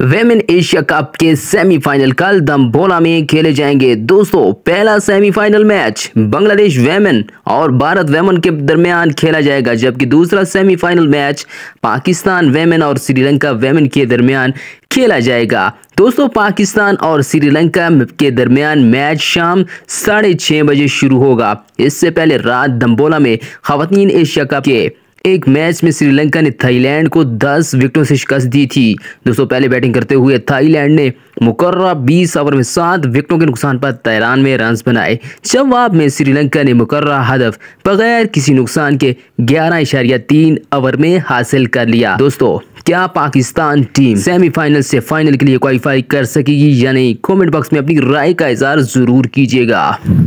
women Asia cup के semifinal कल दम्बोला में खेले जाएंगे दोस्तों पहला सेमीफाइनल मैच बांग्लादेश वेमेन और भारत वेमेन के दरमियान खेला जाएगा जबकि दूसरा सेमीफाइनल मैच पाकिस्तान वेमेन और श्रीलंका वेमेन के दरमियान खेला जाएगा दोस्तों पाकिस्तान और श्रीलंका के दरमियान मैच शाम साढ़े छः बजे शुरू होगा इससे पहले रात दम्बोला में खातन एशिया कप के एक मैच में श्रीलंका ने थाईलैंड को 10 विकेटों से शिकस्त दी थी दोस्तों पहले बैटिंग करते हुए थाईलैंड ने मुकर्रा 20 ओवर में सात विकेटों के नुकसान पर तिरानवे रन बनाए जवाब में श्रीलंका ने मुकर्रा हदफ बगैर किसी नुकसान के ग्यारह इशारिया तीन ओवर में हासिल कर लिया दोस्तों क्या पाकिस्तान टीम सेमीफाइनल से फाइनल के लिए क्वालिफाई कर सकेगी या नहीं कमेंट बॉक्स में अपनी राय का इजहार जरूर कीजिएगा